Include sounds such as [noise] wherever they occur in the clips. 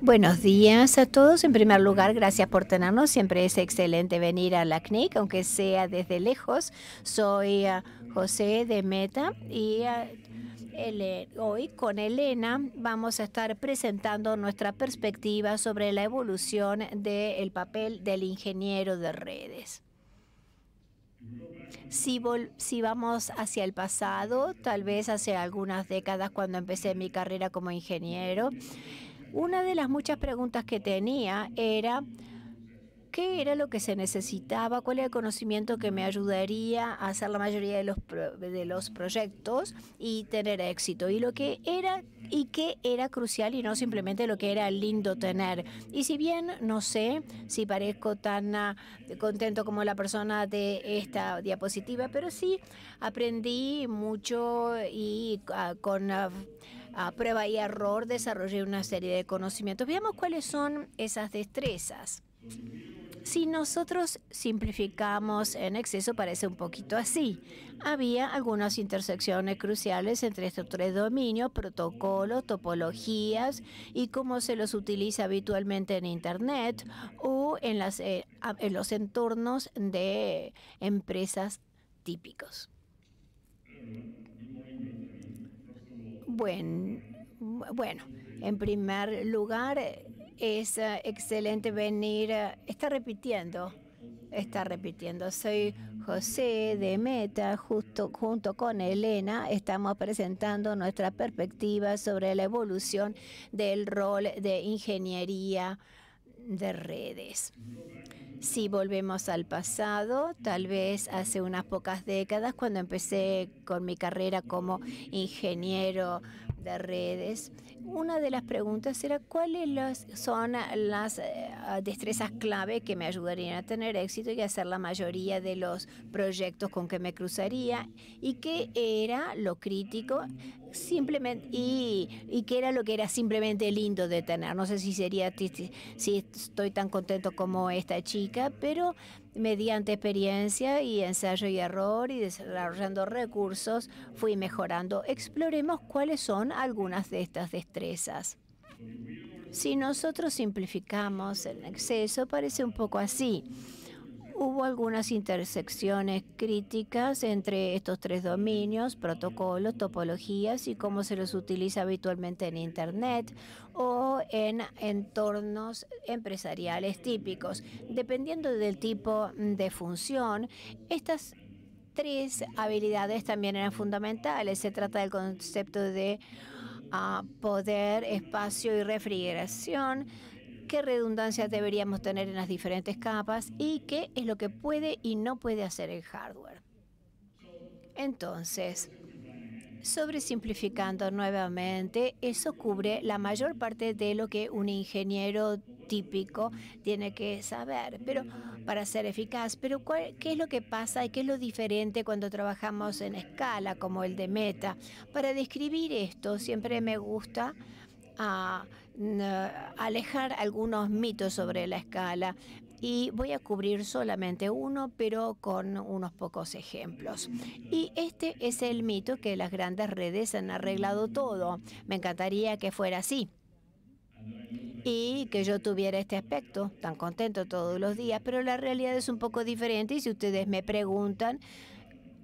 Buenos días a todos. En primer lugar, gracias por tenernos. Siempre es excelente venir a la CNIC, aunque sea desde lejos. Soy eh, José de Meta y eh, eh, hoy con Elena vamos a estar presentando nuestra perspectiva sobre la evolución del papel del ingeniero de redes. Mm-hmm. Si, vamos hacia el pasado, tal vez hace algunas décadas cuando empecé mi carrera como ingeniero, una de las muchas preguntas que tenía era, qué era lo que se necesitaba, cuál era el conocimiento que me ayudaría a hacer la mayoría de los, de los proyectos y tener éxito. Y lo que era y qué era crucial y no simplemente lo que era lindo tener. Y si bien no sé si parezco tan ah, contento como la persona de esta diapositiva, pero sí aprendí mucho y ah, con ah, prueba y error desarrollé una serie de conocimientos. Veamos cuáles son esas destrezas. Si nosotros simplificamos en exceso, parece un poquito así. Había algunas intersecciones cruciales entre estos tres dominios, protocolos, topologías y cómo se los utiliza habitualmente en Internet o en, las, eh, los entornos de empresas típicos. Bueno, bueno, en primer lugar, es eh, excelente venir. Eh, está repitiendo. Está repitiendo. Soy José de Meta, justo junto con Elena, estamos presentando nuestra perspectiva sobre la evolución del rol de ingeniería de redes. Si volvemos al pasado, tal vez hace unas pocas décadas, cuando empecé con mi carrera como ingeniero redes, una de las preguntas era cuáles son las eh, destrezas clave que me ayudarían a tener éxito y hacer la mayoría de los proyectos con que me cruzaría y qué era lo crítico simplemente y, y que era lo que era simplemente lindo de tener. No sé si sería si estoy tan contento como esta chica, pero mediante experiencia y ensayo y error y desarrollando recursos fui mejorando. Exploremos cuáles son algunas de estas destrezas. Si nosotros simplificamos el exceso, parece un poco así. Hubo algunas intersecciones críticas entre estos tres dominios, protocolos, topologías y cómo se los utiliza habitualmente en Internet o en entornos empresariales típicos. Dependiendo del tipo de función, estas tres habilidades también eran fundamentales. Se trata del concepto de ah, poder, espacio y refrigeración qué redundancias deberíamos tener en las diferentes capas y qué es lo que puede y no puede hacer el hardware. Entonces, sobresimplificando nuevamente, eso cubre la mayor parte de lo que un ingeniero típico tiene que saber, pero para ser eficaz. Pero ¿qué es lo que pasa y qué es lo diferente cuando trabajamos en escala como el de meta? Para describir esto siempre me gusta a alejar algunos mitos sobre la escala y voy a cubrir solamente uno, pero con unos pocos ejemplos. Y este es el mito que las grandes redes han arreglado todo. Me encantaría que fuera así y que yo tuviera este aspecto tan contento todos los días, pero la realidad es un poco diferente y si ustedes me preguntan,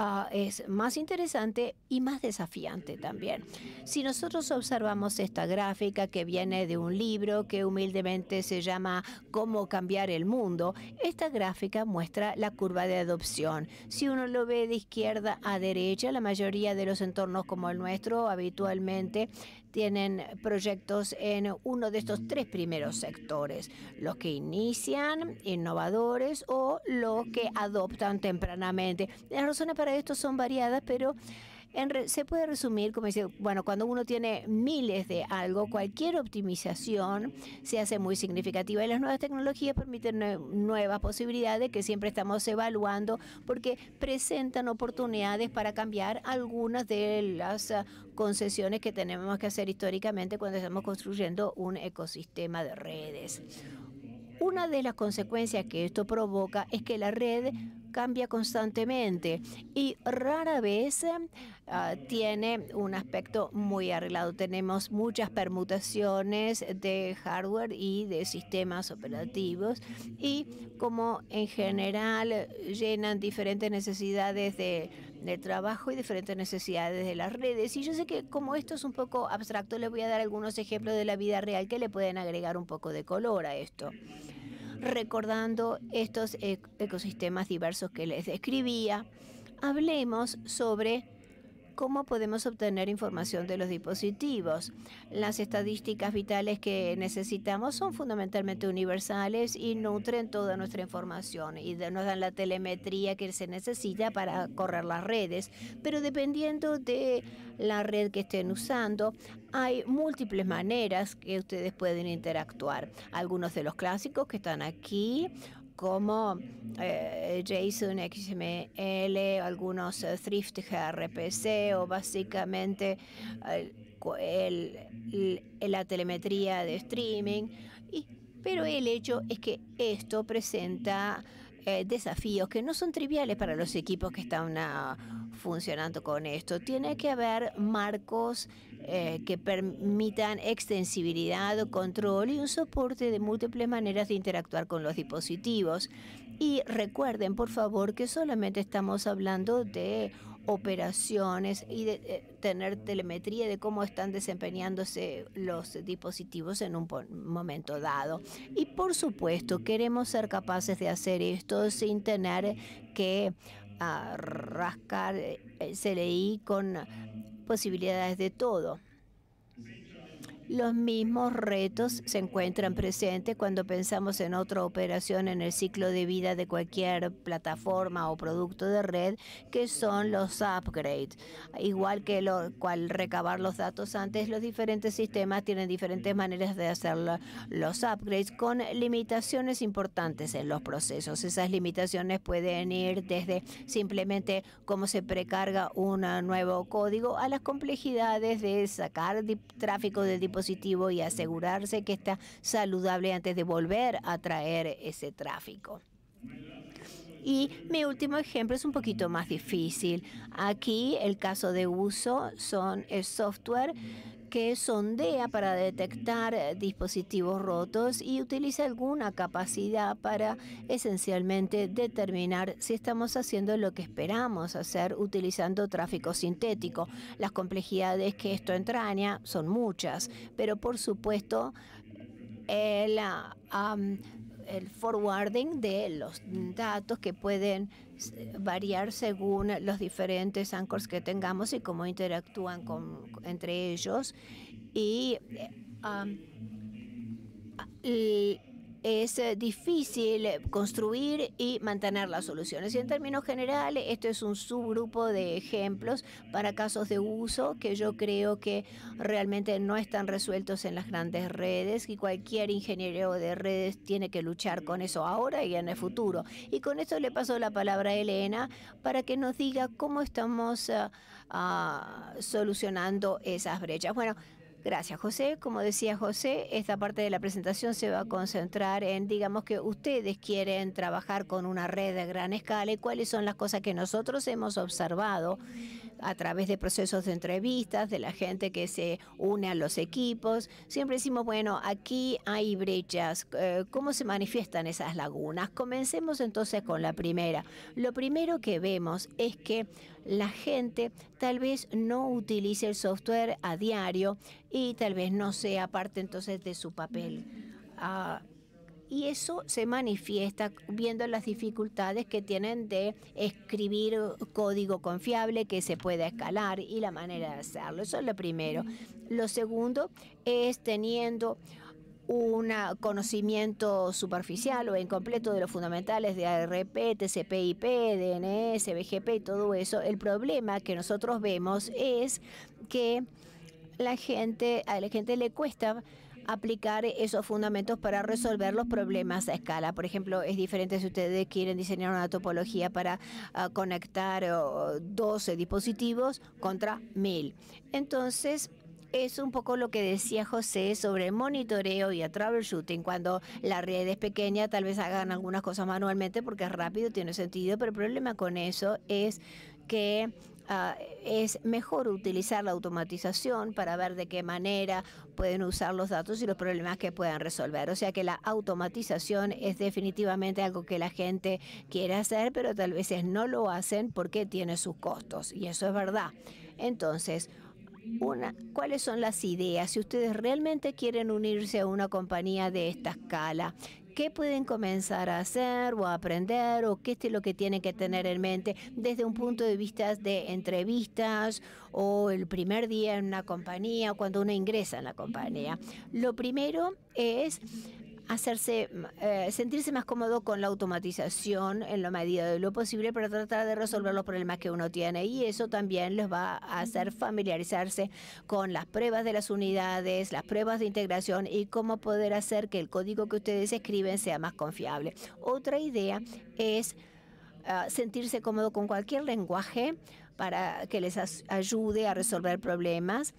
Ah, es más interesante y más desafiante también. Si nosotros observamos esta gráfica que viene de un libro que humildemente se llama Cómo cambiar el mundo, esta gráfica muestra la curva de adopción. Si uno lo ve de izquierda a derecha, la mayoría de los entornos como el nuestro habitualmente tienen proyectos en uno de estos tres primeros sectores, los que inician, innovadores o los que adoptan tempranamente. Las razones para esto son variadas, pero se puede resumir como dice, bueno, cuando uno tiene miles de algo, cualquier optimización se hace muy significativa y las nuevas tecnologías permiten nuevas posibilidades que siempre estamos evaluando porque presentan oportunidades para cambiar algunas de las ah, concesiones que tenemos que hacer históricamente cuando estamos construyendo un ecosistema de redes. Una de las consecuencias que esto provoca es que la red cambia constantemente y rara vez eh, tiene un aspecto muy arreglado. Tenemos muchas permutaciones de hardware y de sistemas operativos y como en general llenan diferentes necesidades de, de trabajo y diferentes necesidades de las redes. Y yo sé que como esto es un poco abstracto, les voy a dar algunos ejemplos de la vida real que le pueden agregar un poco de color a esto recordando estos e-, ecosistemas diversos que les describía, hablemos sobre cómo podemos obtener información de los dispositivos. Las estadísticas vitales que necesitamos son fundamentalmente universales y nutren toda nuestra información y nos dan la telemetría que se necesita para correr las redes. Pero dependiendo de la red que estén usando, hay múltiples maneras que ustedes pueden interactuar. Algunos de los clásicos que están aquí, como eh, JSON, XML, algunos eh, Thrift gRPC o básicamente eh, la telemetría de streaming. Y, pero el hecho es que esto presenta eh, desafíos que no son triviales para los equipos que están... A, ah, funcionando con esto. Tiene que haber marcos eh, que permitan extensibilidad, o control y un soporte de múltiples maneras de interactuar con los dispositivos. Y recuerden, por favor, que solamente estamos hablando de operaciones y de eh, tener telemetría de cómo están desempeñándose los dispositivos en un momento dado. Y por supuesto, queremos ser capaces de hacer esto sin tener que a rascar, el eh, leí con posibilidades de todo. Los mismos retos se encuentran presentes cuando pensamos en otra operación en el ciclo de vida de cualquier plataforma o producto de red, que son los upgrades. Igual que lo cual recabar los datos antes, los diferentes sistemas tienen diferentes maneras de hacer los upgrades con limitaciones importantes en los procesos. Esas limitaciones pueden ir desde simplemente cómo se precarga un nuevo código a las complejidades de sacar tráfico de tipo y asegurarse que está saludable antes de volver a traer ese tráfico. Y mi último ejemplo es un poquito más difícil. Aquí el caso de uso son el software que sondea para detectar eh, dispositivos rotos y utiliza alguna capacidad para esencialmente determinar si estamos haciendo lo que esperamos hacer utilizando tráfico sintético. Las complejidades que esto entraña son muchas, pero por supuesto eh, la el forwarding de los datos que pueden eh, variar según los diferentes anchors que tengamos y cómo interactúan con, entre ellos. Y, eh, es eh, difícil eh, construir y mantener las soluciones. Y en términos generales, esto es un subgrupo de ejemplos para casos de uso que yo creo que realmente no están resueltos en las grandes redes y cualquier ingeniero de redes tiene que luchar con eso ahora y en el futuro. Y con esto le paso la palabra a Elena para que nos diga cómo estamos eh, ah, solucionando esas brechas. Bueno, Gracias, José. Como decía José, esta parte de la presentación se va a concentrar en, digamos que ustedes quieren trabajar con una red de gran escala y cuáles son las cosas que nosotros hemos observado a través de procesos de entrevistas, de la gente que se une a los equipos. Siempre decimos, bueno, aquí hay brechas. Eh, ¿Cómo se manifiestan esas lagunas? Comencemos entonces con la primera. Lo primero que vemos es que la gente tal vez no utilice el software a diario y tal vez no sea parte entonces de su papel. Ah, y eso se manifiesta viendo las dificultades que tienen de escribir código confiable que se pueda escalar y la manera de hacerlo. Eso es lo primero. Lo segundo es teniendo un conocimiento superficial o incompleto de los fundamentales de ARP, TCP/IP, DNS, BGP y todo eso, el problema que nosotros vemos es que la gente, a la gente le cuesta aplicar esos fundamentos para resolver los problemas a escala. Por ejemplo, es diferente si ustedes quieren diseñar una topología para ah, conectar 12 dispositivos contra 1000. Entonces, es un poco lo que decía José sobre monitoreo y el troubleshooting. Cuando la red es pequeña, tal vez hagan algunas cosas manualmente porque es rápido, tiene sentido, pero el problema con eso es que Ah, es mejor utilizar la automatización para ver de qué manera pueden usar los datos y los problemas que puedan resolver. O sea que la automatización es definitivamente algo que la gente quiere hacer, pero tal vez no lo hacen porque tiene sus costos. Y eso es verdad. Entonces, una, cuáles son las ideas, si ustedes realmente quieren unirse a una compañía de esta escala, qué pueden comenzar a hacer o a aprender o qué es lo que tienen que tener en mente desde un punto de vista de entrevistas o el primer día en una compañía o cuando uno ingresa en la compañía. Lo primero es hacerse, eh, sentirse más cómodo con la automatización en la medida de lo posible para tratar de resolver los problemas que uno tiene. Y eso también les va a hacer familiarizarse con las pruebas de las unidades, las pruebas de integración y cómo poder hacer que el código que ustedes escriben sea más confiable. Otra idea es ah, sentirse cómodo con cualquier lenguaje para que les ayude a resolver problemas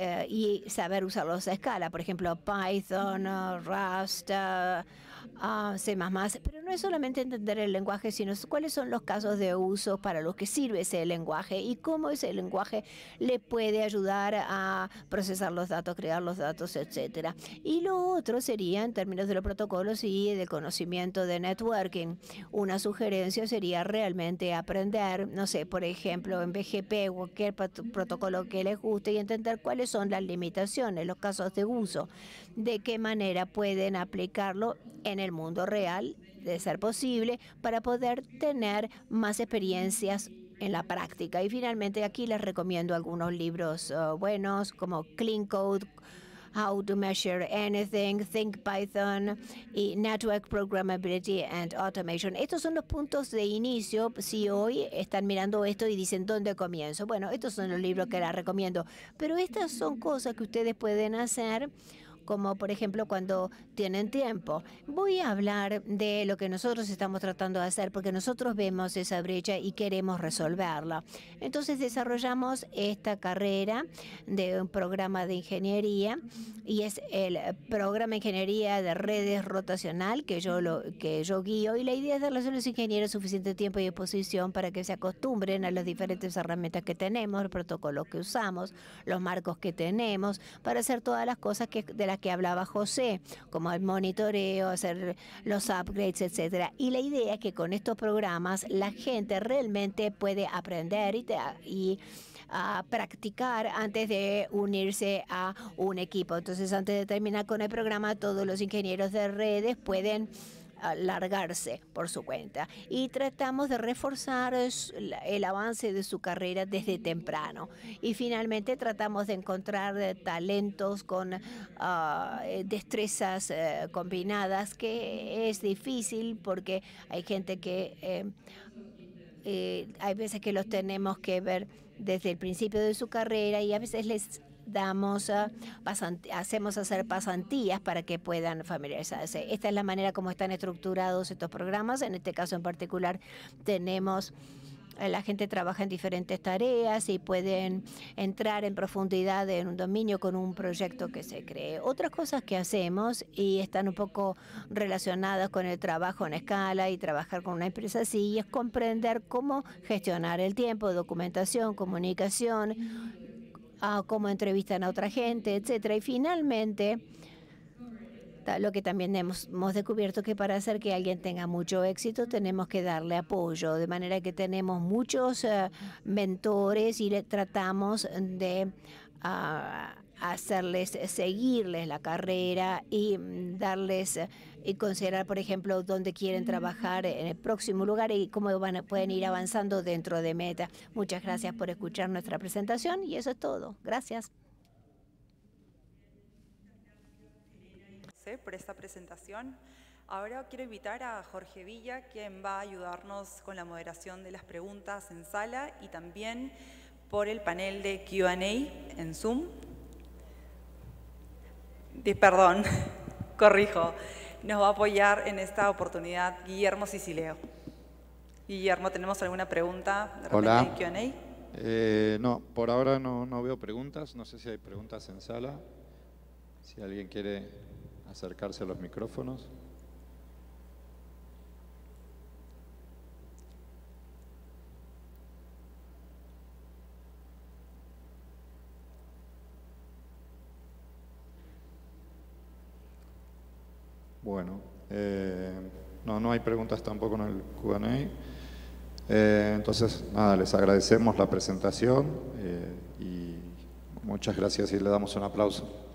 eh, y saber usarlos a escala, por ejemplo, Python, mm. Rust, eh, a ah, C++, pero no es solamente entender el lenguaje, sino cuáles son los casos de uso para los que sirve ese lenguaje y cómo ese lenguaje le puede ayudar a procesar los datos, crear los datos, etcétera. Y lo otro sería en términos de los protocolos y de conocimiento de networking. Una sugerencia sería realmente aprender, no sé, por ejemplo, en BGP o cualquier protocolo que les guste y entender cuáles son las limitaciones, los casos de uso, de qué manera pueden aplicarlo en el mundo real, de ser posible, para poder tener más experiencias en la práctica. Y finalmente aquí les recomiendo algunos libros eh, buenos como Clean Code, How to Measure Anything, Think Python y Network Programmability and Automation. Estos son los puntos de inicio. Si hoy están mirando esto y dicen dónde comienzo, bueno, estos son los libros que les recomiendo. Pero estas son cosas que ustedes pueden hacer como por ejemplo cuando tienen tiempo. Voy a hablar de lo que nosotros estamos tratando de hacer porque nosotros vemos esa brecha y queremos resolverla. Entonces desarrollamos esta carrera de un programa de ingeniería y es el programa de ingeniería de redes rotacional que yo lo que yo guío y la idea es darles a los ingenieros suficiente tiempo y exposición para que se acostumbren a las diferentes herramientas que tenemos, el protocolo que usamos, los marcos que tenemos para hacer todas las cosas que de las que hablaba José, como el monitoreo, hacer los upgrades, etcétera. Y la idea es que con estos programas la gente realmente puede aprender y, y ah, practicar antes de unirse a un equipo. Entonces, antes de terminar con el programa, todos los ingenieros de redes pueden largarse por su cuenta y tratamos de reforzar el avance de su carrera desde temprano y finalmente tratamos de encontrar eh, talentos con ah, eh, destrezas eh, combinadas que es difícil porque hay gente que hay veces que los tenemos que ver desde el principio de su carrera y a veces les damos ah, hacemos hacer pasantías para que puedan familiarizarse. Esta es la manera como están estructurados estos programas. En este caso en particular tenemos eh, la gente trabaja en diferentes tareas y pueden entrar en profundidad en un dominio con un proyecto que se cree. Otras cosas que hacemos y están un poco relacionadas con el trabajo en escala y trabajar con una empresa así es comprender cómo gestionar el tiempo, documentación, comunicación, a cómo entrevistan a otra gente, etcétera. Y finalmente, lo que también hemos, hemos, descubierto que para hacer que alguien tenga mucho éxito tenemos que darle apoyo, de manera que tenemos muchos eh, mentores y le tratamos de ah, hacerles eh, seguirles la carrera y mm, darles eh, y considerar, por ejemplo, dónde quieren trabajar en el próximo lugar y cómo van, pueden ir avanzando dentro de Meta. Muchas gracias por escuchar nuestra presentación y eso es todo. Gracias. Por esta presentación. Ahora quiero invitar a Jorge Villa, quien va a ayudarnos con la moderación de las preguntas en sala y también por el panel de QA en Zoom y perdón, [laughs] corrijo, nos va a apoyar en esta oportunidad Guillermo Sicileo. Guillermo, ¿tenemos alguna pregunta? Hola. Eh, no, por ahora no, no veo preguntas. No sé si hay preguntas en sala. Si alguien quiere acercarse a los micrófonos. no hay preguntas tampoco en el Q&A. Eh, entonces, nada, les agradecemos la presentación eh, y muchas gracias y le damos un aplauso.